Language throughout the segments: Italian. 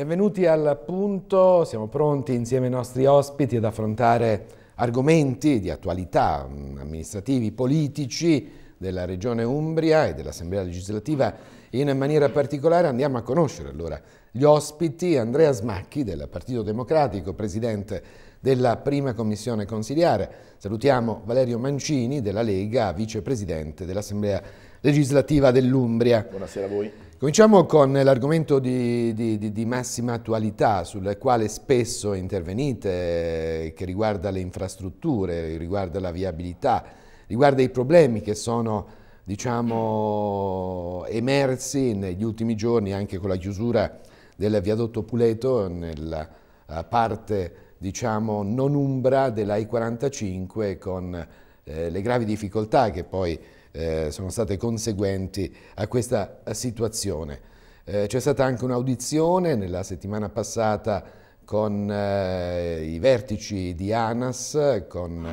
Benvenuti al punto, siamo pronti insieme ai nostri ospiti ad affrontare argomenti di attualità mm, amministrativi, politici della Regione Umbria e dell'Assemblea legislativa in maniera particolare. Andiamo a conoscere allora gli ospiti Andrea Smacchi del Partito Democratico, presidente della prima commissione consiliare. Salutiamo Valerio Mancini della Lega, vicepresidente dell'Assemblea legislativa dell'Umbria. Buonasera a voi. Cominciamo con l'argomento di, di, di, massima attualità sul quale spesso intervenite, che riguarda le infrastrutture, riguarda la viabilità, riguarda i problemi che sono diciamo, emersi negli ultimi giorni anche con la chiusura del viadotto Puleto nella eh, parte diciamo, non umbra della I-45 con eh, le gravi difficoltà che poi eh, sono state conseguenti a questa situazione. Eh, c'è stata anche un'audizione nella settimana passata con eh, i vertici di ANAS, con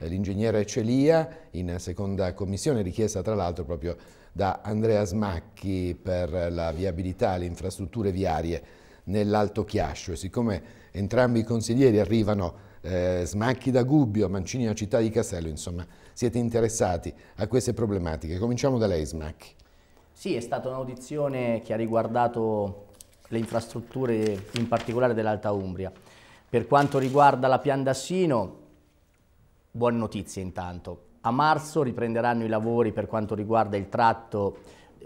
eh, l'ingegnere Celia, in seconda commissione, richiesta tra l'altro proprio da Andrea Smacchi per la viabilità e le infrastrutture viarie nell'Alto Chiascio. siccome entrambi i consiglieri arrivano eh, Smacchi da Gubbio, Mancini a Città di Castello, insomma, siete interessati a queste problematiche. Cominciamo da lei, Smacchi. Sì, è stata un'audizione che ha riguardato le infrastrutture, in particolare dell'Alta Umbria. Per quanto riguarda la Piandassino, buone notizie intanto. A marzo riprenderanno i lavori per quanto riguarda il tratto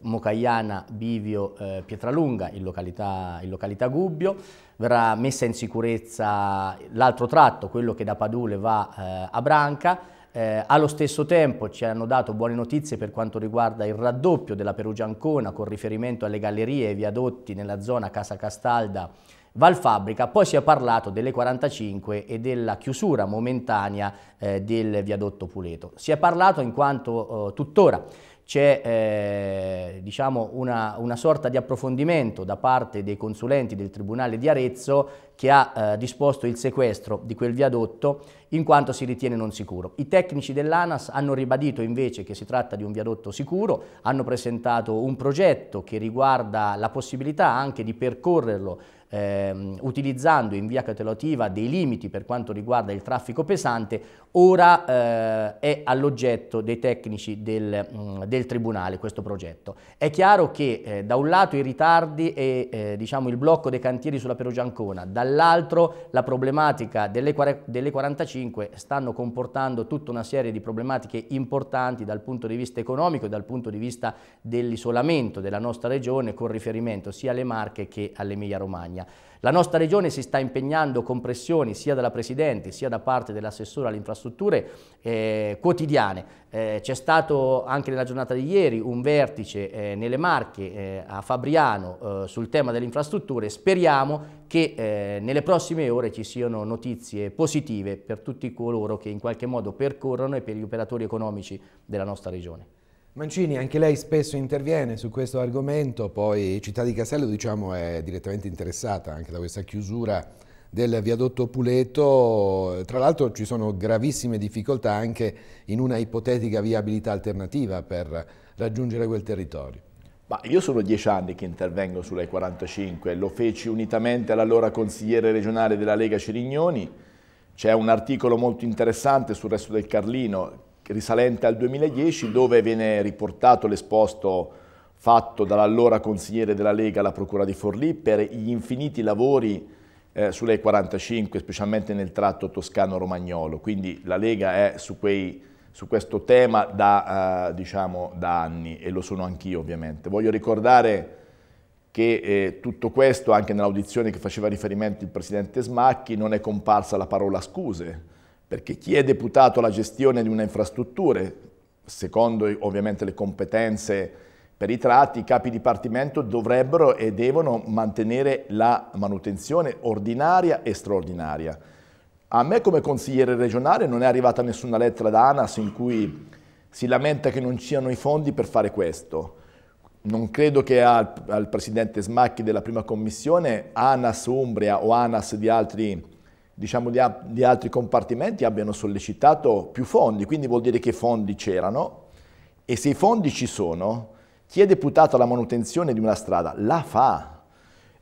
Mocaiana, Bivio, eh, Pietralunga in località, in località, Gubbio, verrà messa in sicurezza l'altro tratto, quello che da Padule va eh, a Branca, eh, allo stesso tempo ci hanno dato buone notizie per quanto riguarda il raddoppio della Perugiancona con riferimento alle gallerie e viadotti nella zona Casa Castalda Valfabbrica, poi si è parlato delle 45 e della chiusura momentanea eh, del viadotto Puleto. Si è parlato in quanto eh, tuttora c'è eh, diciamo una, una, sorta di approfondimento da parte dei consulenti del Tribunale di Arezzo che ha eh, disposto il sequestro di quel viadotto in quanto si ritiene non sicuro. I tecnici dell'ANAS hanno ribadito invece che si tratta di un viadotto sicuro, hanno presentato un progetto che riguarda la possibilità anche di percorrerlo ehm, utilizzando in via cautelativa dei limiti per quanto riguarda il traffico pesante, Ora eh, è all'oggetto dei tecnici del, mm, del, Tribunale questo progetto. È chiaro che eh, da un lato i ritardi e eh, diciamo, il blocco dei cantieri sulla Perugiancona, dall'altro la problematica delle, delle 45 stanno comportando tutta una serie di problematiche importanti dal punto di vista economico e dal punto di vista dell'isolamento della nostra regione con riferimento sia alle Marche che all'Emilia Romagna. La nostra Regione si sta impegnando con pressioni sia dalla Presidente sia da parte dell'assessore alle infrastrutture eh, quotidiane. Eh, C'è stato anche nella giornata di ieri un vertice eh, nelle Marche eh, a Fabriano eh, sul tema delle infrastrutture. Speriamo che eh, nelle prossime ore ci siano notizie positive per tutti coloro che in qualche modo percorrono e per gli operatori economici della nostra Regione. Mancini, anche lei spesso interviene su questo argomento, poi Città di Castello diciamo, è direttamente interessata anche da questa chiusura del viadotto Puleto, tra l'altro ci sono gravissime difficoltà anche in una ipotetica viabilità alternativa per raggiungere quel territorio. Ma io sono dieci anni che intervengo sulle 45 lo feci unitamente all'allora consigliere regionale della Lega Cirignoni, c'è un articolo molto interessante sul resto del Carlino risalente al 2010 dove viene riportato l'esposto fatto dall'allora consigliere della Lega alla Procura di Forlì per gli infiniti lavori eh, sulle 45, specialmente nel tratto toscano-romagnolo. Quindi la Lega è su, quei, su questo tema da, eh, diciamo, da, anni e lo sono anch'io ovviamente. Voglio ricordare che eh, tutto questo, anche nell'audizione che faceva riferimento il Presidente Smacchi, non è comparsa la parola scuse, perché chi è deputato alla gestione di una infrastruttura, secondo ovviamente le competenze per i tratti, i capi dipartimento dovrebbero e devono mantenere la manutenzione ordinaria e straordinaria. A me come consigliere regionale non è arrivata nessuna lettera da ANAS in cui si lamenta che non siano i fondi per fare questo. Non credo che al, al presidente Smacchi della prima commissione ANAS Umbria o ANAS di altri diciamo, di, gli altri compartimenti abbiano sollecitato più fondi, quindi vuol dire che i fondi c'erano e se i fondi ci sono, chi è deputato alla manutenzione di una strada la fa.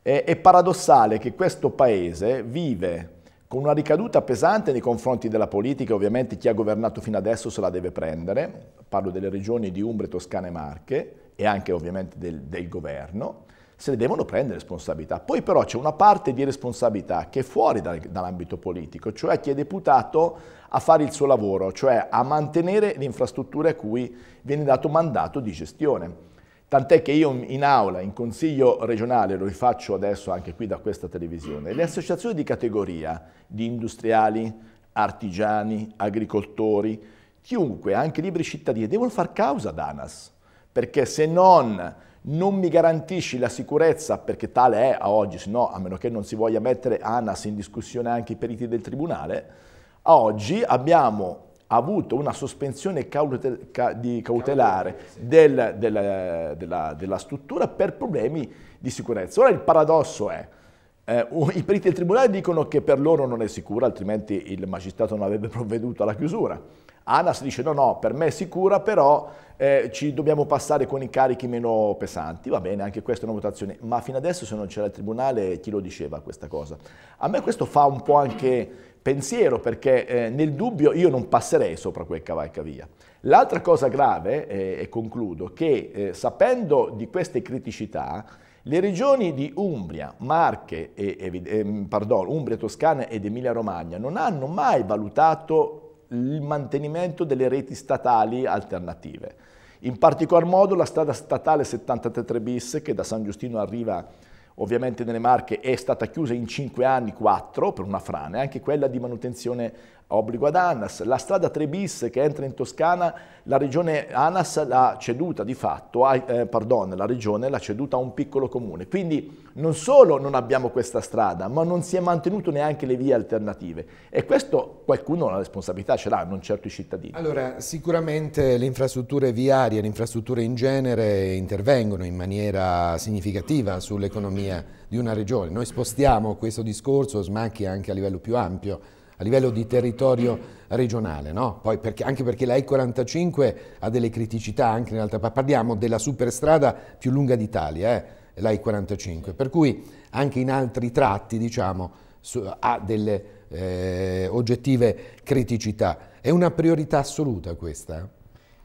È, è paradossale che questo Paese vive con una ricaduta pesante nei confronti della politica, ovviamente chi ha governato fino adesso se la deve prendere, parlo delle regioni di Umbria, Toscana e Marche e anche ovviamente del, del governo, se ne devono prendere responsabilità. Poi però c'è una parte di responsabilità che è fuori dall'ambito politico, cioè chi è deputato a fare il suo lavoro, cioè a mantenere le infrastrutture a cui viene dato mandato di gestione. Tant'è che io in aula, in consiglio regionale, lo rifaccio adesso anche qui da questa televisione, le associazioni di categoria di industriali, artigiani, agricoltori, chiunque, anche libri cittadini, devono far causa ad ANAS, perché se non non mi garantisci la sicurezza, perché tale è a oggi, se no, a meno che non si voglia mettere ANAS in discussione anche i periti del Tribunale, a oggi abbiamo avuto una sospensione cautel ca di cautelare sì. del, del, della, della, struttura per problemi di sicurezza. Ora il paradosso è, eh, i periti del Tribunale dicono che per loro non è sicura, altrimenti il magistrato non avrebbe provveduto alla chiusura. ANAS dice no, no, per me è sicura, però eh, ci dobbiamo passare con i carichi meno pesanti, va bene, anche questa è una votazione, ma fino adesso se non c'era il Tribunale chi lo diceva questa cosa? A me questo fa un po' anche pensiero, perché eh, nel dubbio io non passerei sopra quel cavalcavia. L'altra cosa grave, eh, e concludo, che eh, sapendo di queste criticità, le regioni di Umbria, Marche, e, e, ehm, pardon, Umbria, Toscana ed Emilia Romagna non hanno mai valutato il mantenimento delle reti statali alternative. In particolar modo la strada statale 73 bis che da San Giustino arriva ovviamente nelle Marche è stata chiusa in 5 anni, 4 per una frane, anche quella di manutenzione obbligo ad ANAS. La strada 3 bis che entra in Toscana, la regione ANAS l'ha ceduta di fatto, eh, pardon, la regione l'ha ceduta a un piccolo comune. Quindi non solo non abbiamo questa strada, ma non si è mantenuto neanche le vie alternative. E questo qualcuno la responsabilità ce l'ha, non certo i cittadini. Allora, sicuramente le infrastrutture viarie, le infrastrutture in genere intervengono in maniera significativa sull'economia di una regione. Noi spostiamo questo discorso, smacchi anche a livello più ampio, a livello di territorio regionale, no? perché, anche perché la E45 ha delle criticità anche in altra parte, parliamo della superstrada più lunga d'Italia, eh, la E45, per cui anche in altri tratti diciamo, su, ha delle eh, oggettive criticità. È una priorità assoluta questa?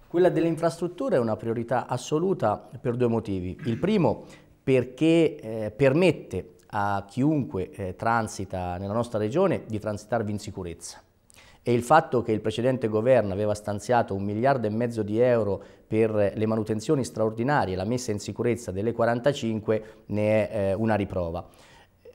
Quella delle infrastrutture è una priorità assoluta per due motivi. Il primo perché eh, permette a chiunque eh, transita nella nostra regione di transitarvi in sicurezza. E il fatto che il precedente governo aveva stanziato un miliardo e mezzo di euro per eh, le manutenzioni straordinarie, la messa in sicurezza delle 45, ne è eh, una riprova.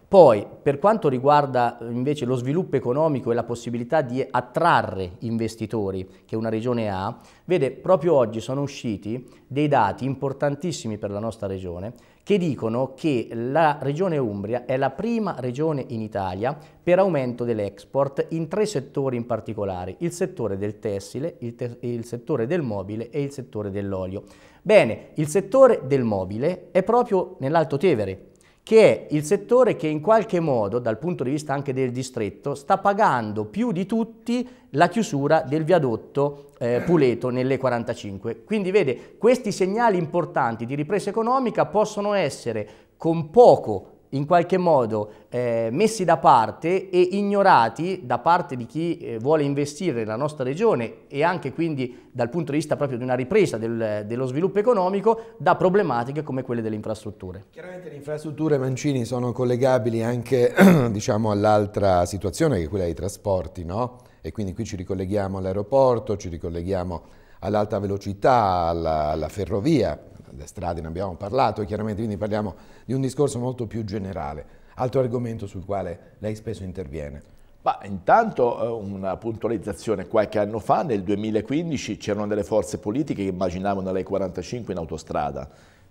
Poi, per quanto riguarda eh, invece lo sviluppo economico e la possibilità di attrarre investitori che una regione ha, vede, proprio oggi sono usciti dei dati importantissimi per la nostra regione che dicono che la regione Umbria è la prima regione in Italia per aumento dell'export in tre settori in particolare, il settore del tessile, il, te il settore del mobile e il settore dell'olio. Bene, il settore del mobile è proprio nell'Alto Tevere, che è il settore che in qualche modo, dal punto di vista anche del distretto, sta pagando più di tutti la chiusura del viadotto eh, Puleto nelle 45. Quindi vede, questi segnali importanti di ripresa economica possono essere con poco in qualche modo eh, messi da parte e ignorati da parte di chi eh, vuole investire nella nostra regione e anche quindi dal punto di vista proprio di una ripresa del, dello sviluppo economico da problematiche come quelle delle infrastrutture. Chiaramente le infrastrutture Mancini sono collegabili anche diciamo, all'altra situazione che è quella dei trasporti no? e quindi qui ci ricolleghiamo all'aeroporto, ci ricolleghiamo all'alta velocità, alla, alla ferrovia le strade ne abbiamo parlato chiaramente, quindi parliamo di un discorso molto più generale. Altro argomento sul quale lei spesso interviene. Ma intanto eh, una puntualizzazione, qualche anno fa, nel 2015, c'erano delle forze politiche che immaginavano lei 45 in autostrada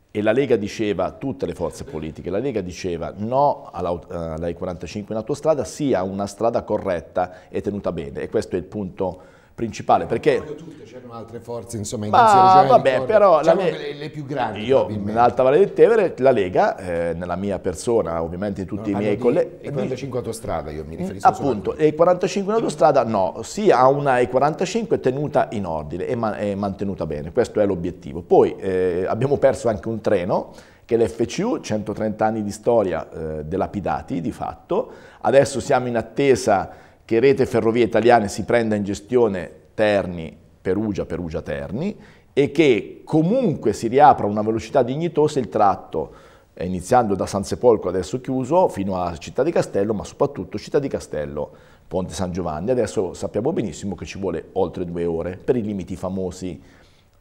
e la Lega diceva, tutte le forze politiche, la Lega diceva no alla 45 eh, in autostrada, sia una strada corretta e tenuta bene e questo è il punto principale. Perché tutte, c'erano altre forze, insomma, in Ma vabbè, però diciamo le, le più grandi. Io, nell'Alta Valle del Tevere, la Lega, eh, nella mia persona, ovviamente tutti no, i miei colleghi. E45 autostrada, io mi mm, riferisco. Appunto, E45 in autostrada no, sì ha una E45 tenuta in ordine e, man mantenuta bene, questo è l'obiettivo. Poi eh, abbiamo perso anche un treno che l'FCU, 130 anni di storia eh, delapidati di fatto, adesso siamo in attesa che Rete Ferrovie Italiane si prenda in gestione Terni, Perugia, Perugia Terni e che comunque si riapra una velocità dignitosa il tratto eh, iniziando da San Sepolcro, adesso chiuso, fino a Città di Castello, ma soprattutto Città di Castello, Ponte San Giovanni. Adesso sappiamo benissimo che ci vuole oltre due ore per i limiti famosi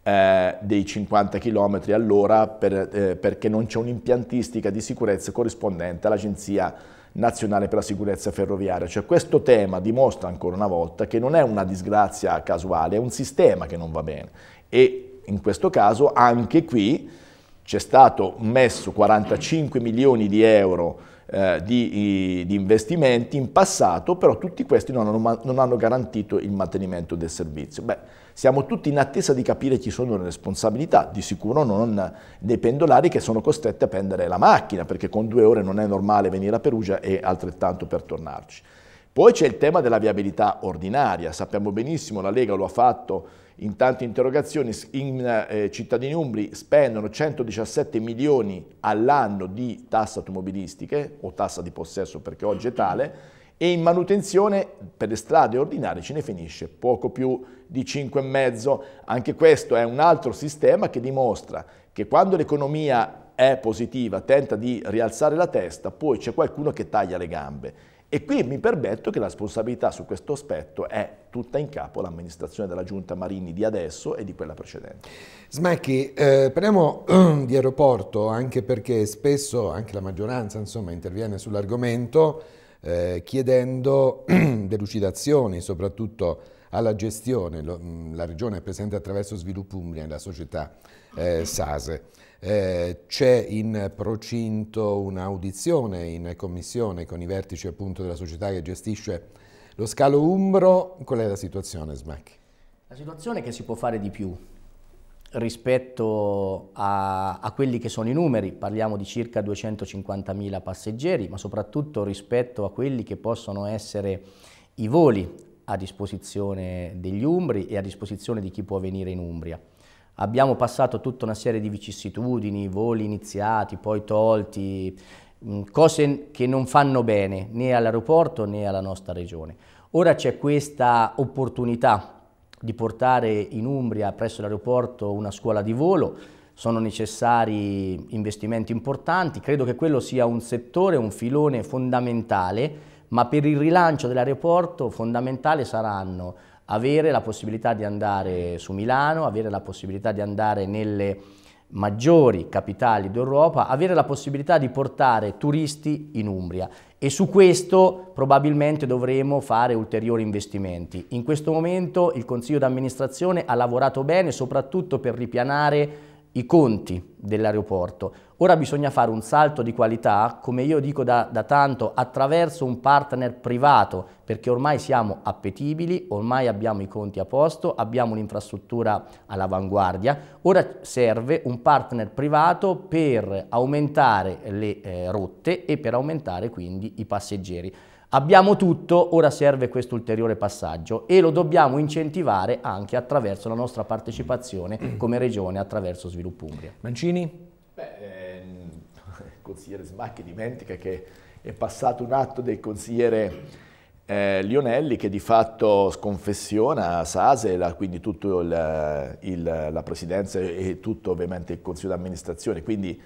eh, dei 50 km all'ora per, eh, perché non c'è un'impiantistica di sicurezza corrispondente all'agenzia nazionale per la sicurezza ferroviaria. Cioè questo tema dimostra ancora una volta che non è una disgrazia casuale, è un sistema che non va bene. E in questo caso anche qui c'è stato messo 45 milioni di euro eh, di, di, investimenti in passato, però tutti questi non hanno, non hanno garantito il mantenimento del servizio. Beh, siamo tutti in attesa di capire chi sono le responsabilità, di sicuro non dei pendolari che sono costretti a prendere la macchina, perché con due ore non è normale venire a Perugia e altrettanto per tornarci. Poi c'è il tema della viabilità ordinaria, sappiamo benissimo, la Lega lo ha fatto in tante interrogazioni, in eh, cittadini umbri spendono 117 milioni all'anno di tasse automobilistiche o tassa di possesso perché oggi è tale e in manutenzione per le strade ordinarie ce ne finisce poco più di 5,5. Anche questo è un altro sistema che dimostra che quando l'economia è positiva, tenta di rialzare la testa, poi c'è qualcuno che taglia le gambe. E qui mi permetto che la responsabilità su questo aspetto è tutta in capo all'amministrazione della Giunta Marini di adesso e di quella precedente. Smacchi, eh, parliamo di aeroporto anche perché spesso anche la maggioranza insomma, interviene sull'argomento eh, chiedendo delucidazioni soprattutto alla gestione. la regione è presente attraverso Sviluppo Umbria e la società eh, SASE. Eh, c'è in procinto un'audizione in commissione con i vertici appunto della società che gestisce lo scalo Umbro. Qual è la situazione, Smack? La situazione è che si può fare di più rispetto a, a quelli che sono i numeri, parliamo di circa 250.000 passeggeri, ma soprattutto rispetto a quelli che possono essere i voli a disposizione degli Umbri e a disposizione di chi può venire in Umbria. Abbiamo passato tutta una serie di vicissitudini, voli iniziati, poi tolti, mm, cose che non fanno bene né all'aeroporto né alla nostra regione. Ora c'è questa opportunità di portare in Umbria presso l'aeroporto una scuola di volo, sono necessari investimenti importanti, credo che quello sia un settore, un filone fondamentale, ma per il rilancio dell'aeroporto fondamentale saranno avere la possibilità di andare su Milano, avere la possibilità di andare nelle maggiori capitali d'Europa, avere la possibilità di portare turisti in Umbria e su questo probabilmente dovremo fare ulteriori investimenti. In questo momento il Consiglio d'amministrazione ha lavorato bene soprattutto per ripianare i conti dell'aeroporto. Ora bisogna fare un salto di qualità, come io dico da, da, tanto, attraverso un partner privato, perché ormai siamo appetibili, ormai abbiamo i conti a posto, abbiamo un'infrastruttura all'avanguardia. Ora serve un partner privato per aumentare le eh, rotte e per aumentare quindi i passeggeri. Abbiamo tutto, ora serve questo ulteriore passaggio e lo dobbiamo incentivare anche attraverso la nostra partecipazione mm. come regione attraverso Sviluppo Umbria. Mancini? Beh, eh, il consigliere Smacchi dimentica che è passato un atto del consigliere eh, Lionelli che di fatto sconfessiona Sase, la, quindi tutta la presidenza e tutto ovviamente il consiglio d'amministrazione, quindi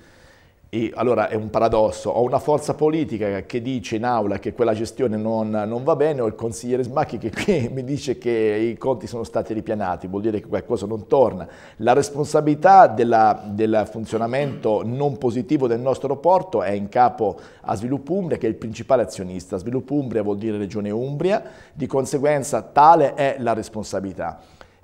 e allora è un paradosso, ho una forza politica che dice in aula che quella gestione non, non va bene, ho il consigliere Smacchi che qui mi dice che i conti sono stati ripianati, vuol dire che qualcosa non torna. La responsabilità della, del funzionamento non positivo del nostro porto è in capo a Sviluppo Umbria che è il principale azionista, Sviluppo Umbria vuol dire Regione Umbria, di conseguenza tale è la responsabilità.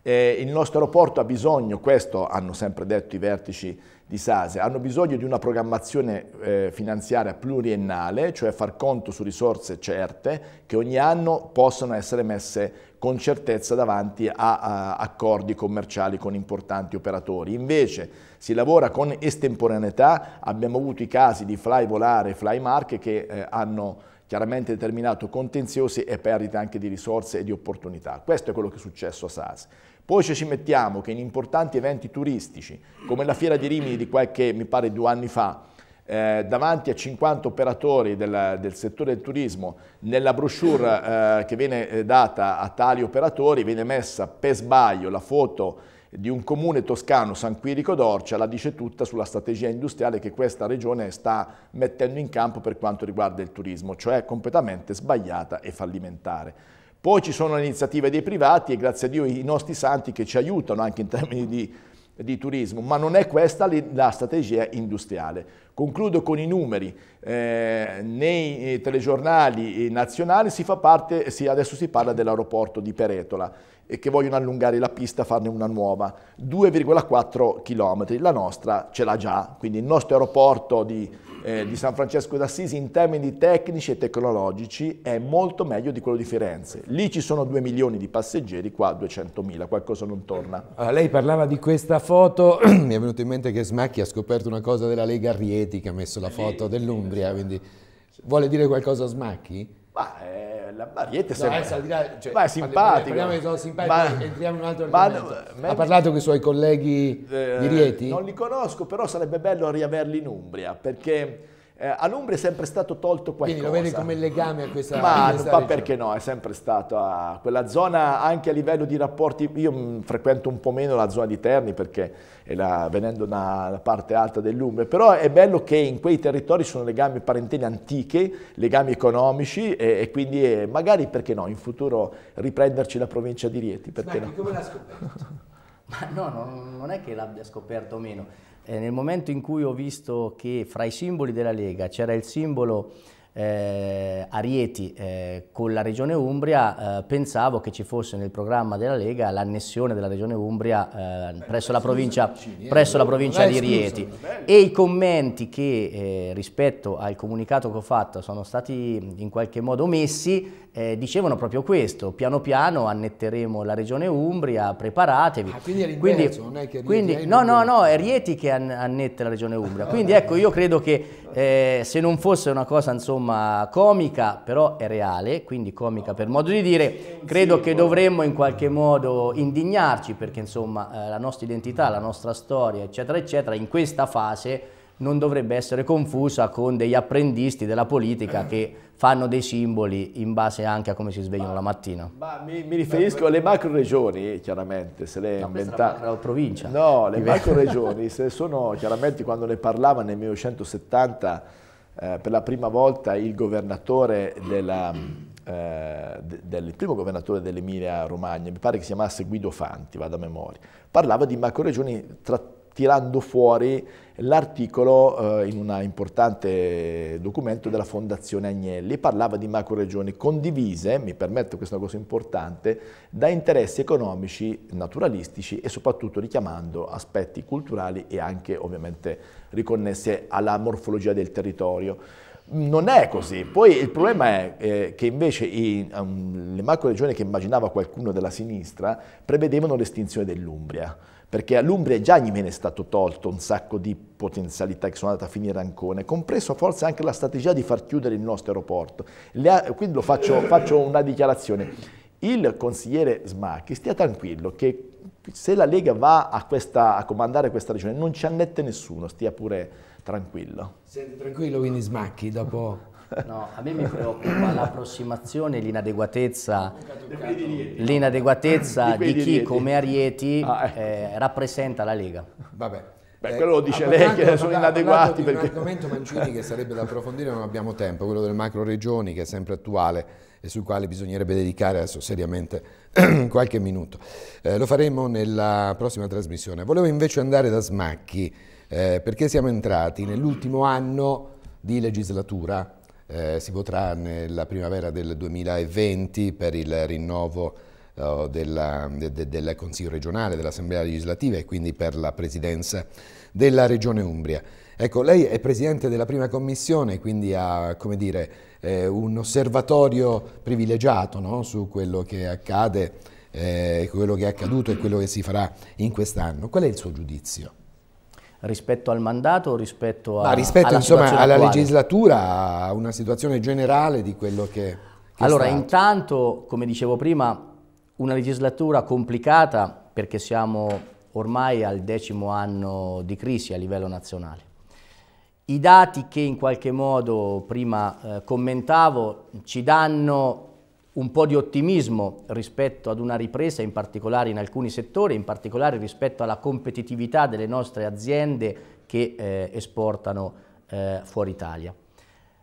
Eh, il nostro aeroporto ha bisogno, questo hanno sempre detto i vertici di SASE, hanno bisogno di una programmazione eh, finanziaria pluriennale, cioè far conto su risorse certe che ogni anno possano essere messe con certezza davanti a, a accordi commerciali con importanti operatori. Invece si lavora con estemporaneità, abbiamo avuto i casi di Fly Volare e Fly Mark che eh, hanno chiaramente determinato contenziosi e perdite anche di risorse e di opportunità. Questo è quello che è successo a Sase. Poi ci ci mettiamo che in importanti eventi turistici, come la Fiera di Rimini di qualche, mi pare, due anni fa, eh, davanti a 50 operatori del, del, settore del turismo, nella brochure eh, che viene eh, data a tali operatori viene messa per sbaglio la foto di un comune toscano, San Quirico d'Orcia, la dice tutta sulla strategia industriale che questa regione sta mettendo in campo per quanto riguarda il turismo, cioè completamente sbagliata e fallimentare. Poi ci sono le iniziative dei privati e grazie a Dio i nostri santi che ci aiutano anche in termini di, di turismo, ma non è questa la strategia industriale. Concludo con i numeri. Eh, nei eh, telegiornali eh, nazionali si fa parte, eh, si, adesso si parla dell'aeroporto di Peretola e che vogliono allungare la pista, farne una nuova, 2,4 km, la nostra ce l'ha già, quindi il nostro aeroporto di, eh, di San Francesco d'Assisi in termini tecnici e tecnologici è molto meglio di quello di Firenze, lì ci sono 2 milioni di passeggeri, qua 200 mila, qualcosa non torna. Allora, lei parlava di questa foto, mi è venuto in mente che Smacchi ha scoperto una cosa della Lega Rieti, Veneti che ha messo la foto dell'Umbria, quindi vuole dire qualcosa Smacchi? Ma eh, la Mariette no, sembra... Eh, cioè, ma è simpatico. Parliamo di cose simpatiche, eh, entriamo in un altro argomento. Ma, ha parlato con i suoi colleghi eh, di Rieti? Non li conosco, però sarebbe bello riaverli in Umbria, perché eh, all'Umbria è sempre stato tolto qualcosa. Quindi lo vedi come legame a questa Ma, questa ma perché no, è sempre stato a quella zona, anche a livello di rapporti, io mm, frequento un po' meno la zona di Terni perché la, venendo dalla parte alta dell'Umbria, però è bello che in quei territori sono legami parenteli antiche, legami economici e, e quindi è, eh, magari perché no, in futuro riprenderci la provincia di Rieti. Perché Sbacchi, no? come l'ha scoperto? ma no, no, non è che l'abbia scoperto o meno e eh, nel momento in cui ho visto che fra i simboli della Lega c'era il simbolo eh, Arieti eh, con la Regione Umbria, eh, pensavo che ci fosse nel programma della Lega l'annessione della Regione Umbria eh, Beh, presso, la provincia, vicini, eh, presso la provincia di Rieti. E i commenti che rispetto al comunicato che ho fatto sono stati in qualche modo messi eh, dicevano proprio questo, piano piano annetteremo la regione Umbria, preparatevi. Ah, quindi è non è che Rieti quindi, è No, no, no, è Rieti che an annette la regione Umbria. Quindi ecco, io credo che eh, se non fosse una cosa insomma comica, però è reale, quindi comica per modo di dire, credo che dovremmo in qualche modo indignarci perché insomma eh, la nostra identità, la nostra storia, eccetera, eccetera, in questa fase non dovrebbe essere confusa con degli apprendisti della politica che fanno dei simboli in base anche a come si svegliono ma, la mattina. Ma mi, mi riferisco alle macro regioni, chiaramente, se le no, inventate. La provincia. No, le macro regioni, se sono chiaramente quando ne parlava nel 1970 eh, per la prima volta il governatore della, eh, del primo governatore dell'Emilia Romagna, mi pare che si chiamasse Guido Fanti, vado a memoria, parlava di macro regioni trattate tirando fuori l'articolo eh, in un importante documento della Fondazione Agnelli, parlava di macro-regioni condivise, mi permetto questa cosa importante, da interessi economici, naturalistici e soprattutto richiamando aspetti culturali e anche ovviamente riconnesse alla morfologia del territorio. Non è così, poi il problema è eh, che invece i, um, le macroregioni che immaginava qualcuno della sinistra prevedevano l'estinzione dell'Umbria perché all'Umbria già gli viene stato tolto un sacco di potenzialità che sono andate a finire a Ancone, compreso forse anche la strategia di far chiudere il nostro aeroporto. quindi faccio, faccio una dichiarazione. Il consigliere Smacchi stia tranquillo che se la Lega va a, questa, a comandare questa regione non ci annette nessuno, stia pure tranquillo. Senti tranquillo quindi Smacchi dopo No, a me mi preoccupa l'approssimazione l'inadeguatezza, l'inadeguatezza di chi come Arieti ah, ecco. eh, rappresenta la Lega. Vabbè. Beh, eh, quello lo dice ah, lei che sono inadeguati. Perché... Un argomento Mancini che sarebbe da approfondire, non abbiamo tempo, quello delle macro regioni che è sempre attuale e sul quale bisognerebbe dedicare adesso seriamente qualche minuto. Eh, lo faremo nella prossima trasmissione. Volevo invece andare da Smacchi eh, perché siamo entrati nell'ultimo anno di legislatura eh, si potrà nella primavera del 2020 per il rinnovo eh, della, de, de, del Consiglio regionale, dell'Assemblea legislativa e quindi per la presidenza della Regione Umbria. Ecco, lei è presidente della prima commissione, quindi ha, come dire, eh, un osservatorio privilegiato no? su quello che accade, eh, quello che è accaduto e quello che si farà in quest'anno. Qual è il suo giudizio? rispetto al mandato, rispetto, a, Ma rispetto insomma, alla, legislatura, a una situazione generale di quello che... che allora, intanto, come dicevo prima, una legislatura complicata perché siamo ormai al decimo anno di crisi a livello nazionale. I dati che in qualche modo prima eh, commentavo ci danno un po' di ottimismo rispetto ad una ripresa, in particolare in alcuni settori, in particolare rispetto alla competitività delle nostre aziende che eh, esportano eh, fuori Italia.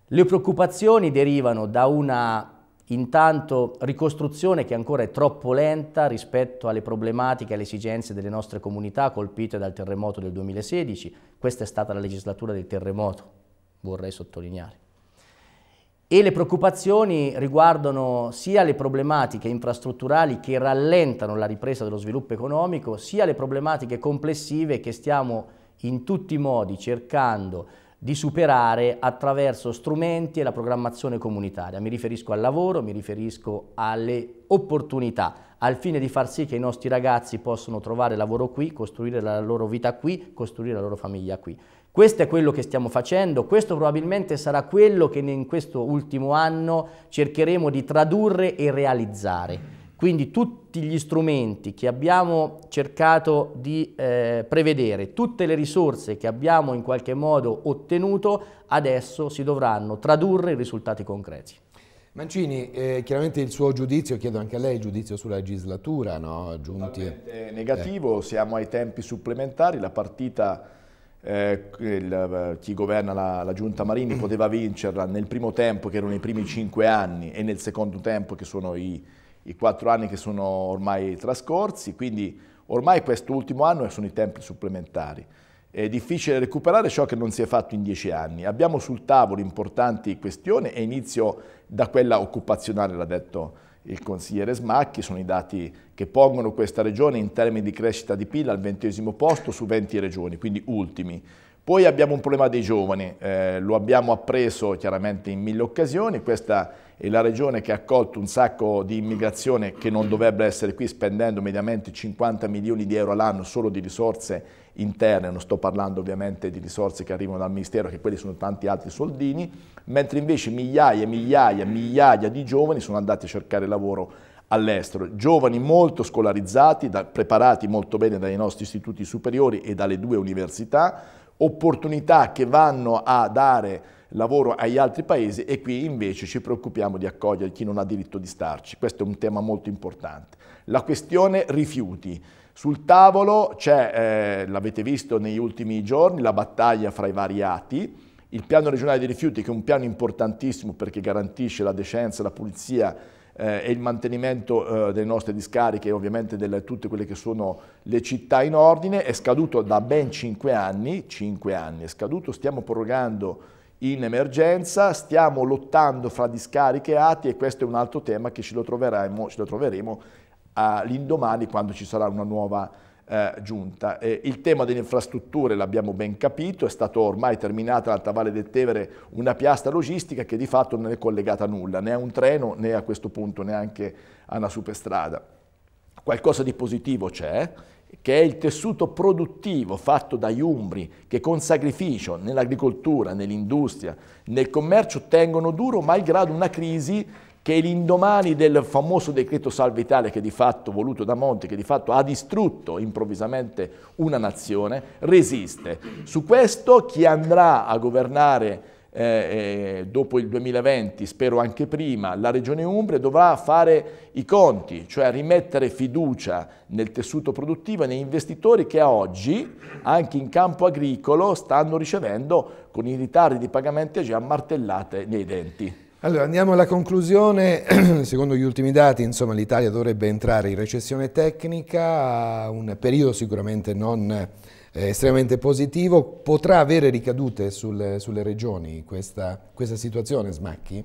Le preoccupazioni derivano da una intanto ricostruzione che ancora è troppo lenta rispetto alle problematiche e alle esigenze delle nostre comunità colpite dal terremoto del 2016. Questa è stata la legislatura del terremoto, vorrei sottolineare e le preoccupazioni riguardano sia le problematiche infrastrutturali che rallentano la ripresa dello sviluppo economico, sia le problematiche complessive che stiamo in tutti i modi cercando di superare attraverso strumenti e la programmazione comunitaria. Mi riferisco al lavoro, mi riferisco alle opportunità, al fine di far sì che i nostri ragazzi possano trovare lavoro qui, costruire la loro vita qui, costruire la loro famiglia qui. Questo è quello che stiamo facendo, questo probabilmente sarà quello che in questo ultimo anno cercheremo di tradurre e realizzare. Quindi tutti gli strumenti che abbiamo cercato di eh, prevedere, tutte le risorse che abbiamo in qualche modo ottenuto, adesso si dovranno tradurre in risultati concreti. Mancini, eh, chiaramente il suo giudizio, chiedo anche a lei il giudizio sulla legislatura, no? Giunti... Totalmente negativo, eh. siamo ai tempi supplementari, la partita eh, il, eh, chi governa la, la, giunta Marini poteva vincerla nel primo tempo che erano i primi cinque anni e nel secondo tempo che sono i, i quattro anni che sono ormai trascorsi, quindi ormai quest'ultimo anno sono i tempi supplementari. È difficile recuperare ciò che non si è fatto in dieci anni. Abbiamo sul tavolo importanti questioni e inizio da quella occupazionale, l'ha detto il consigliere Smacchi, sono i dati che pongono questa regione in termini di crescita di PIL al ventesimo posto su 20 regioni, quindi ultimi. Poi abbiamo un problema dei giovani, eh, lo abbiamo appreso chiaramente in mille occasioni, questa è la regione che ha accolto un sacco di immigrazione che non dovrebbe essere qui spendendo mediamente 50 milioni di euro all'anno solo di risorse interne, non sto parlando ovviamente di risorse che arrivano dal Ministero, che quelli sono tanti altri soldini, mentre invece migliaia e migliaia e migliaia di giovani sono andati a cercare lavoro all'estero, giovani molto scolarizzati, da, preparati molto bene dai nostri istituti superiori e dalle due università, opportunità che vanno a dare lavoro agli altri paesi e qui invece ci preoccupiamo di accogliere chi non ha diritto di starci. Questo è un tema molto importante. La questione rifiuti. Sul tavolo c'è, eh, l'avete visto negli ultimi giorni, la battaglia fra i vari ati, il piano regionale dei rifiuti che è un piano importantissimo perché garantisce la decenza, la pulizia eh, e il mantenimento eh, delle nostre discariche e ovviamente di tutte quelle che sono le città in ordine, è scaduto da ben 5 anni, 5 anni è scaduto, stiamo prorogando in emergenza, stiamo lottando fra discariche e atti e questo è un altro tema che ce lo troveremo, ce lo troveremo all'indomani quando ci sarà una nuova eh, giunta. Eh, il tema delle infrastrutture l'abbiamo ben capito, è stata ormai terminata l'Alta Valle del Tevere una piastra logistica che di fatto non è collegata a nulla, né a un treno né a questo punto neanche a una superstrada. Qualcosa di positivo c'è, che è il tessuto produttivo fatto dagli umbri che con sacrificio nell'agricoltura, nell'industria, nel commercio tengono duro malgrado una crisi che l'indomani del famoso decreto salva Italia che di fatto voluto da Monti, che di fatto ha distrutto improvvisamente una nazione, resiste. Su questo chi andrà a governare eh, eh dopo il 2020, spero anche prima, la Regione Umbria dovrà fare i conti, cioè rimettere fiducia nel tessuto produttivo e negli investitori che oggi, anche in campo agricolo, stanno ricevendo con i ritardi di pagamenti già martellate nei denti. Allora andiamo alla conclusione, secondo gli ultimi dati l'Italia dovrebbe entrare in recessione tecnica, un periodo sicuramente non eh, estremamente positivo, potrà avere ricadute sul, sulle regioni questa, questa situazione Smacchi?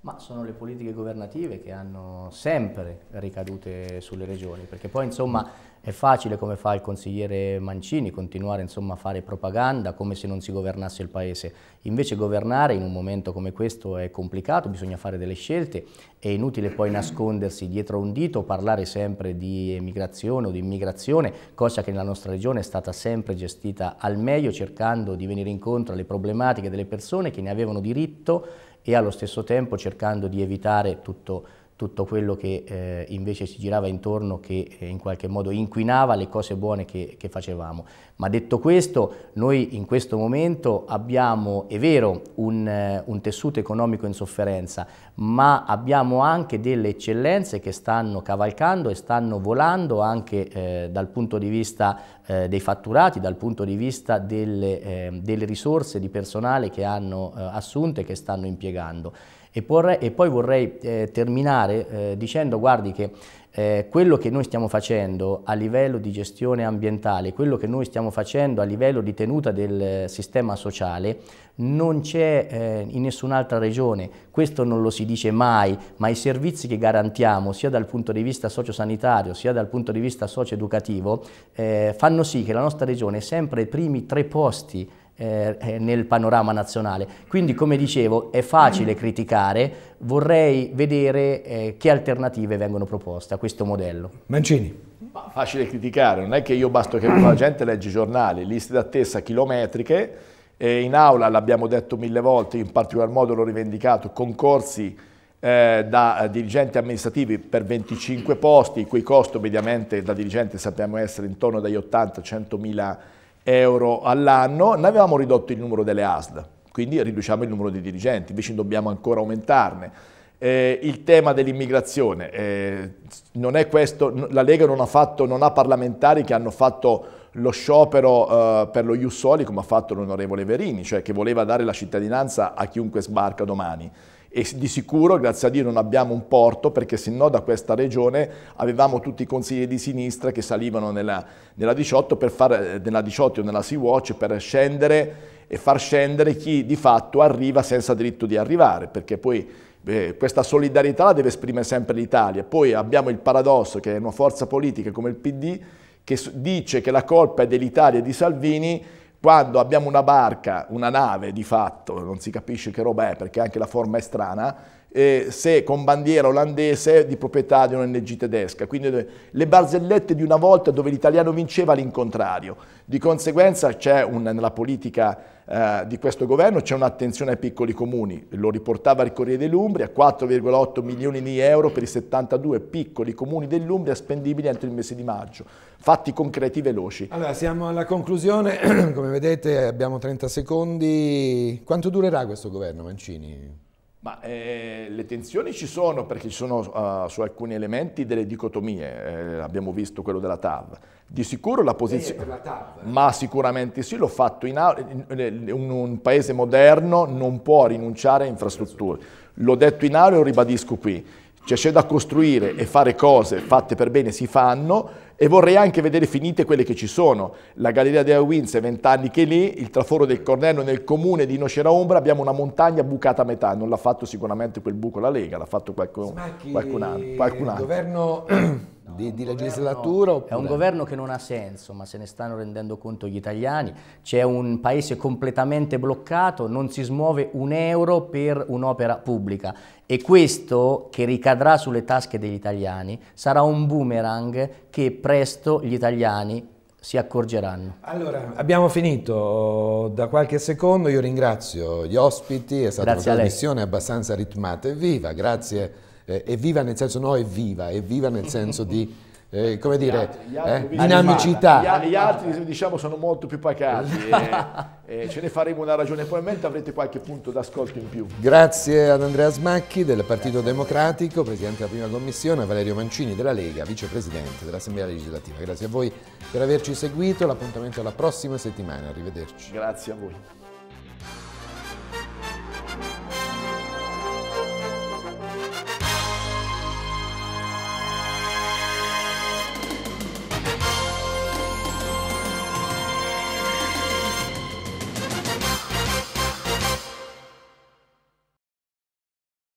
Ma sono le politiche governative che hanno sempre ricadute sulle regioni, perché poi insomma è facile, come fa il consigliere Mancini, continuare insomma, a fare propaganda come se non si governasse il Paese. Invece governare in un momento come questo è complicato, bisogna fare delle scelte, è inutile poi nascondersi dietro un dito, parlare sempre di emigrazione o di immigrazione, cosa che nella nostra regione è stata sempre gestita al meglio, cercando di venire incontro alle problematiche delle persone che ne avevano diritto e allo stesso tempo cercando di evitare tutto tutto quello che eh, invece si girava intorno che eh, in qualche modo inquinava le cose buone che, che, facevamo. Ma detto questo, noi in questo momento abbiamo, è vero, un, eh, un tessuto economico in sofferenza, ma abbiamo anche delle eccellenze che stanno cavalcando e stanno volando anche eh, dal punto di vista eh, dei fatturati, dal punto di vista delle, eh, delle risorse di personale che hanno assunto e che stanno impiegando. E, porre, e poi vorrei eh, terminare eh, dicendo, guardi che eh, quello che noi stiamo facendo a livello di gestione ambientale, quello che noi stiamo facendo a livello di tenuta del sistema sociale, non c'è eh, in nessun'altra regione, questo non lo si dice mai, ma i servizi che garantiamo sia dal punto di vista sociosanitario sia dal punto di vista socioeducativo eh, fanno sì che la nostra regione è sempre ai primi tre posti eh, eh, nel panorama nazionale. Quindi come dicevo è facile mm. criticare, vorrei vedere eh, che alternative vengono proposte a questo modello. Mancini. Ma facile criticare, non è che io basto che la gente legge i giornali, liste d'attesa chilometriche, e in aula l'abbiamo detto mille volte, in particolar modo l'ho rivendicato, concorsi eh, da eh, dirigenti amministrativi per 25 posti, il cui costo mediamente da dirigente sappiamo essere intorno agli 80-100 mila euro euro all'anno, ne avevamo ridotto il numero delle ASL, quindi riduciamo il numero dei dirigenti, invece dobbiamo ancora aumentarne. Eh, il tema dell'immigrazione, eh, la Lega non ha, fatto, non ha, parlamentari che hanno fatto lo sciopero eh, per lo Iussoli come ha fatto l'onorevole Verini, cioè che voleva dare la cittadinanza a chiunque sbarca domani e di sicuro, grazie a Dio, non abbiamo un porto perché se no da questa regione avevamo tutti i consiglieri di sinistra che salivano nella, nella 18 per fare, eh, nella 18 o nella Sea-Watch per scendere e far scendere chi di fatto arriva senza diritto di arrivare perché poi beh, questa solidarietà la deve esprimere sempre l'Italia. Poi abbiamo il paradosso che è una forza politica come il PD che dice che la colpa è dell'Italia e di Salvini quando abbiamo una barca, una nave di fatto, non si capisce che roba è perché anche la forma è strana, eh, se con bandiera olandese di proprietà di un'ONG tedesca. Quindi eh, le barzellette di una volta dove l'italiano vinceva all'incontrario. Di conseguenza c'è nella politica eh, di questo governo c'è un'attenzione ai piccoli comuni, lo riportava il Corriere dell'Umbria, 4,8 milioni di euro per i 72 piccoli comuni dell'Umbria spendibili entro il mese di maggio. Fatti concreti veloci. Allora, siamo alla conclusione, come vedete abbiamo 30 secondi. Quanto durerà questo governo Mancini? Ma eh, le tensioni ci sono perché ci sono uh, su alcuni elementi delle dicotomie, eh, abbiamo visto quello della TAV. Di sicuro la posizione... Eh, Ma sicuramente sì, l'ho fatto in, in, in un paese moderno non può rinunciare a infrastrutture. L'ho detto in aula e lo ribadisco qui. Cioè c'è da costruire e fare cose fatte per bene si fanno, e vorrei anche vedere finite quelle che ci sono. La galleria della Wins è vent'anni che è lì, il traforo del Cornello nel comune di Nocera Ombra, abbiamo una montagna bucata a metà, non l'ha fatto sicuramente quel buco la Lega, l'ha fatto qualcun, qualcun altro. Qualcun altro. Il governo di, di legislatura? Governo, è un governo che non ha senso, ma se ne stanno rendendo conto gli italiani. C'è un paese completamente bloccato, non si smuove un euro per un'opera pubblica e questo che ricadrà sulle tasche degli italiani sarà un boomerang che presto gli italiani si accorgeranno. Allora, abbiamo finito oh, da qualche secondo, io ringrazio gli ospiti, è stata grazie una trasmissione abbastanza ritmata e viva, grazie eh, evviva nel senso no evviva, evviva nel senso di... Eh, come dire, gli altri, gli altri eh? dinamicità. Gli altri, gli, altri diciamo sono molto più pacati e, e ce ne faremo una ragione, probabilmente avrete qualche punto d'ascolto in più. Grazie ad Andrea Smacchi del Partito Democratico, Presidente della Prima Commissione, a Valerio Mancini della Lega, Vicepresidente dell'Assemblea Legislativa. Grazie a voi per averci seguito, l'appuntamento alla prossima settimana, arrivederci. Grazie a voi.